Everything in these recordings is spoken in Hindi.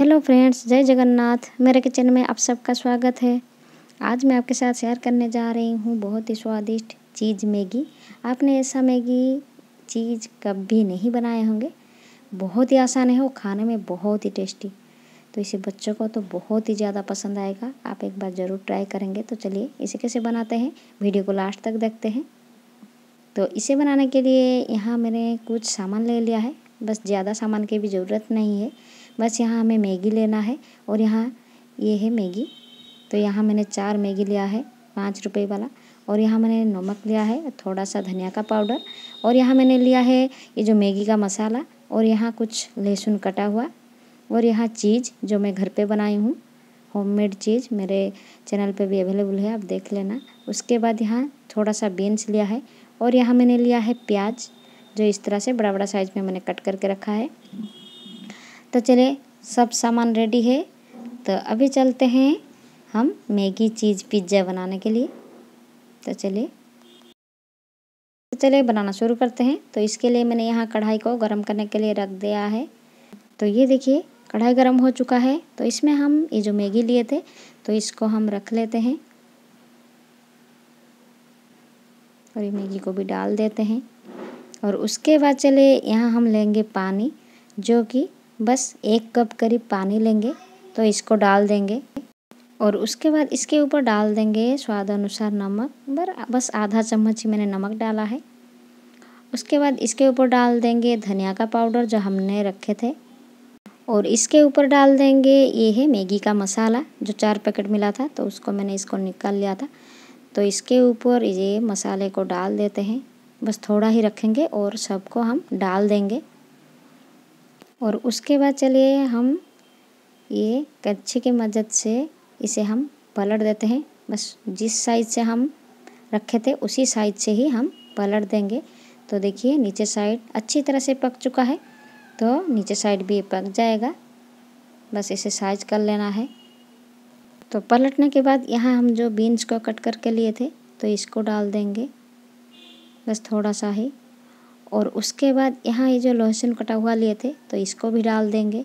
हेलो फ्रेंड्स जय जगन्नाथ मेरे किचन में आप सबका स्वागत है आज मैं आपके साथ शेयर करने जा रही हूँ बहुत ही स्वादिष्ट चीज़ मैगी आपने ऐसा मैगी चीज़ कभी नहीं बनाए होंगे बहुत ही आसान है और खाने में बहुत ही टेस्टी तो इसे बच्चों को तो बहुत ही ज़्यादा पसंद आएगा आप एक बार ज़रूर ट्राई करेंगे तो चलिए इसे कैसे बनाते हैं वीडियो को लास्ट तक देखते हैं तो इसे बनाने के लिए यहाँ मैंने कुछ सामान ले लिया है बस ज़्यादा सामान की भी ज़रूरत नहीं है बस यहाँ हमें मैगी लेना है और यहाँ ये है मैगी तो यहाँ मैंने चार मैगी लिया है पाँच रुपये वाला और यहाँ मैंने नमक लिया है थोड़ा सा धनिया का पाउडर और यहाँ मैंने लिया है ये जो मैगी का मसाला और यहाँ कुछ लहसुन कटा हुआ और यहाँ चीज़ जो मैं घर पे बनाई हूँ होममेड चीज़ मेरे चैनल पे भी अवेलेबल है आप देख लेना उसके बाद यहाँ थोड़ा सा बीन्स लिया है और यहाँ मैंने लिया है प्याज जो इस तरह से बड़ा बड़ा साइज़ में मैंने कट करके रखा है तो चलिए सब सामान रेडी है तो अभी चलते हैं हम मैगी चीज़ पिज्ज़ा बनाने के लिए तो चलिए तो चलिए बनाना शुरू करते हैं तो इसके लिए मैंने यहाँ कढ़ाई को गर्म करने के लिए रख दिया है तो ये देखिए कढ़ाई गर्म हो चुका है तो इसमें हम ये जो मैगी लिए थे तो इसको हम रख लेते हैं और ये मैगी को भी डाल देते हैं और उसके बाद चले यहाँ हम लेंगे पानी जो कि बस एक कप करीब पानी लेंगे तो इसको डाल देंगे और उसके बाद इसके ऊपर डाल देंगे स्वाद अनुसार नमक बर बस आधा चम्मच ही मैंने नमक डाला है उसके बाद इसके ऊपर डाल देंगे धनिया का पाउडर जो हमने रखे थे और इसके ऊपर डाल देंगे ये है मैगी का मसाला जो चार पैकेट मिला था तो उसको मैंने इसको निकाल लिया था तो इसके ऊपर ये मसाले को डाल देते हैं बस थोड़ा ही रखेंगे और सबको हम डाल देंगे और उसके बाद चलिए हम ये कच्छी की मदद से इसे हम पलट देते हैं बस जिस साइज से हम रखे थे उसी साइज से ही हम पलट देंगे तो देखिए नीचे साइड अच्छी तरह से पक चुका है तो नीचे साइड भी पक जाएगा बस इसे साइज कर लेना है तो पलटने के बाद यहाँ हम जो बीन्स को कट करके लिए थे तो इसको डाल देंगे बस थोड़ा सा ही और उसके बाद यहाँ ये जो लहसुन कटा हुआ लिए थे तो इसको भी डाल देंगे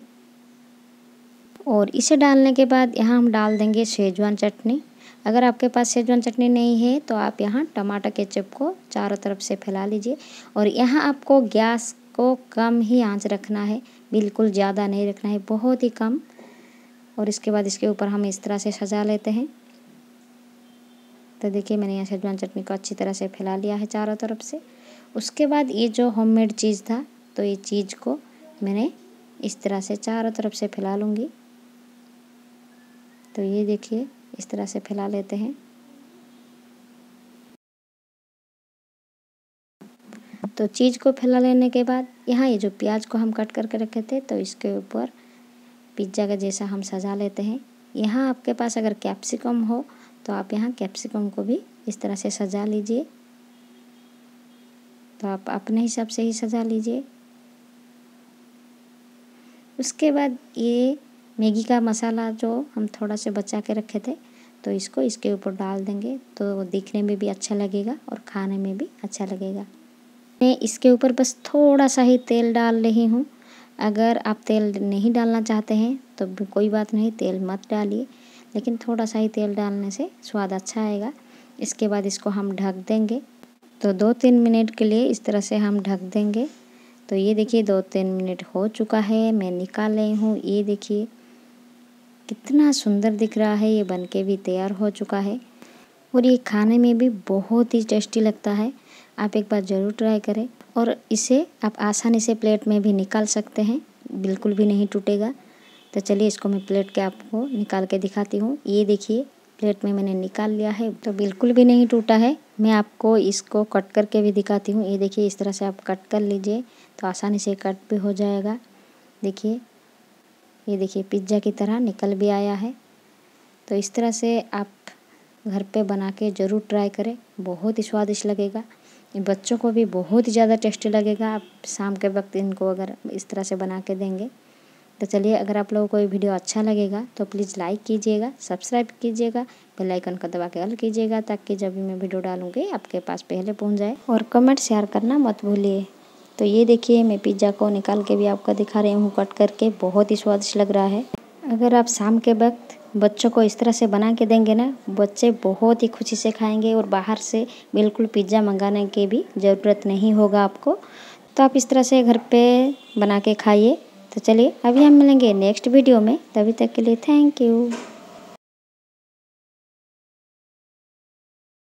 और इसे डालने के बाद यहाँ हम डाल देंगे शेजवान चटनी अगर आपके पास शेजवान चटनी नहीं है तो आप यहाँ टमाटर केचप को चारों तरफ से फैला लीजिए और यहाँ आपको गैस को कम ही आंच रखना है बिल्कुल ज़्यादा नहीं रखना है बहुत ही कम और इसके बाद इसके ऊपर हम इस तरह से सजा लेते हैं तो देखिए मैंने यहाँ शेजवान चटनी को अच्छी तरह से फैला लिया है चारों तरफ से उसके बाद ये जो होममेड चीज़ था तो ये चीज़ को मैंने इस तरह से चारों तरफ से फैला लूँगी तो ये देखिए इस तरह से फैला लेते हैं तो चीज़ को फैला लेने के बाद यहाँ ये जो प्याज को हम कट करके रखे थे तो इसके ऊपर पिज्ज़ा का जैसा हम सजा लेते हैं यहाँ आपके पास अगर कैप्सिकम हो तो आप यहाँ कैप्सिकम को भी इस तरह से सजा लीजिए तो आप अपने हिसाब से ही सजा लीजिए उसके बाद ये मैगी का मसाला जो हम थोड़ा से बचा के रखे थे तो इसको इसके ऊपर डाल देंगे तो दिखने में भी अच्छा लगेगा और खाने में भी अच्छा लगेगा मैं इसके ऊपर बस थोड़ा सा ही तेल डाल रही हूँ अगर आप तेल नहीं डालना चाहते हैं तो कोई बात नहीं तेल मत डालिए लेकिन थोड़ा सा ही तेल डालने से स्वाद अच्छा आएगा इसके बाद इसको हम ढक देंगे तो दो तीन मिनट के लिए इस तरह से हम ढक देंगे तो ये देखिए दो तीन मिनट हो चुका है मैं निकाल रही हूँ ये देखिए कितना सुंदर दिख रहा है ये बनके भी तैयार हो चुका है और ये खाने में भी बहुत ही टेस्टी लगता है आप एक बार ज़रूर ट्राई करें और इसे आप आसानी से प्लेट में भी निकाल सकते हैं बिल्कुल भी नहीं टूटेगा तो चलिए इसको मैं प्लेट के आपको निकाल के दिखाती हूँ ये देखिए प्लेट में मैंने निकाल लिया है तो बिल्कुल भी नहीं टूटा है मैं आपको इसको कट करके भी दिखाती हूँ ये देखिए इस तरह से आप कट कर लीजिए तो आसानी से कट भी हो जाएगा देखिए ये देखिए पिज्ज़ा की तरह निकल भी आया है तो इस तरह से आप घर पे बना के ज़रूर ट्राई करें बहुत ही स्वादिष्ट लगेगा बच्चों को भी बहुत ही ज़्यादा टेस्टी लगेगा आप शाम के वक्त इनको अगर इस तरह से बना के देंगे तो चलिए अगर आप लोगों को ये वीडियो अच्छा लगेगा तो प्लीज़ लाइक कीजिएगा सब्सक्राइब कीजिएगा बेल आइकन का दबा के ऑल कीजिएगा ताकि जब भी मैं वीडियो डालूँगी आपके पास पहले पहुँच जाए और कमेंट शेयर करना मत भूलिए तो ये देखिए मैं पिज़्ज़ा को निकाल के भी आपका दिखा रही हूँ कट करके बहुत ही स्वादिष्ट लग रहा है अगर आप शाम के वक्त बच्चों को इस तरह से बना के देंगे ना बच्चे बहुत ही खुशी से खाएंगे और बाहर से बिल्कुल पिज़्ज़ा मंगाने की भी ज़रूरत नहीं होगा आपको तो आप इस तरह से घर पे बना के खाइए तो चलिए अभी हम मिलेंगे नेक्स्ट वीडियो में तभी तक के लिए थैंक यू